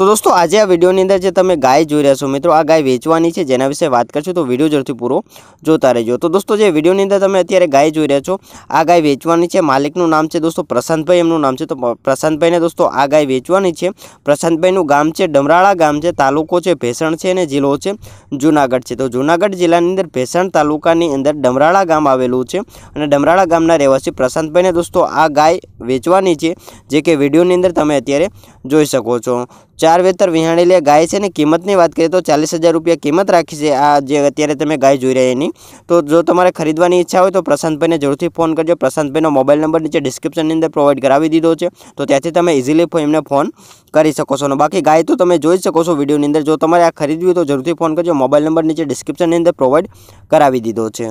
તો દોસ્તો આજે આ વિડિયો ની અંદર જે તમે ગાય જોઈ રહ્યા છો મિત્રો આ ગાય વેચવાની છે જેના વિશે વાત કરજો તો વિડિયો જરૂરથી પૂરો જોતા રહેજો તો દોસ્તો જે વિડિયો ની અંદર તમે અત્યારે ગાય જોઈ રહ્યા છો આ ગાય વેચવાની છે માલિક નું નામ છે દોસ્તો પ્રસંતભાઈ એમનું નામ છે તો પ્રસંતભાઈ ને દોસ્તો આ ગાય વેચવાની છે પ્રસંતભાઈ નું ગામ છે ડમરાળા ગામ છે તાલુકો છે ભેસણ છે અને જિલ્લો છે જૂનાગઢ છે તો જૂનાગઢ જિલ્લા ની અંદર ભેસણ તાલુકા ની અંદર ડમરાળા ગામ આવેલું છે અને ડમરાળા ગામ ના રહેવાસી પ્રસંતભાઈ ને દોસ્તો આ ગાય વેચવાની છે જે કે વિડિયો ની અંદર તમે અત્યારે જોઈ શકો છો ચાર વેતર લે ગાય છે ને કિંમતની વાત કરીએ તો ચાલીસ હજાર રૂપિયા કિંમત રાખી છે આ જે અત્યારે તમે ગાય જોઈ રહ્યા એની તો જો તમારે ખરીદવાની ઈચ્છા હોય તો પ્રશાંતભાઈને જરૂરથી ફોન કરજો પ્રશાંતભાઈનો મોબાઈલ નંબર નીચે ડિસ્ક્રિપ્શનની અંદર પ્રોવાઈડ કરાવી દીધો છે તો ત્યાંથી તમે ઇઝીલી એમને ફોન કરી શકો છો બાકી ગાય તો તમે જોઈ શકો છો વિડીયોની અંદર જો તમારે આ ખરીદવી તો જરૂરથી ફોન કરજો મોબાઈલ નંબર નીચે ડિસ્ક્રિપ્શનની અંદર પ્રોવાઈડ કરાવી દીધો છે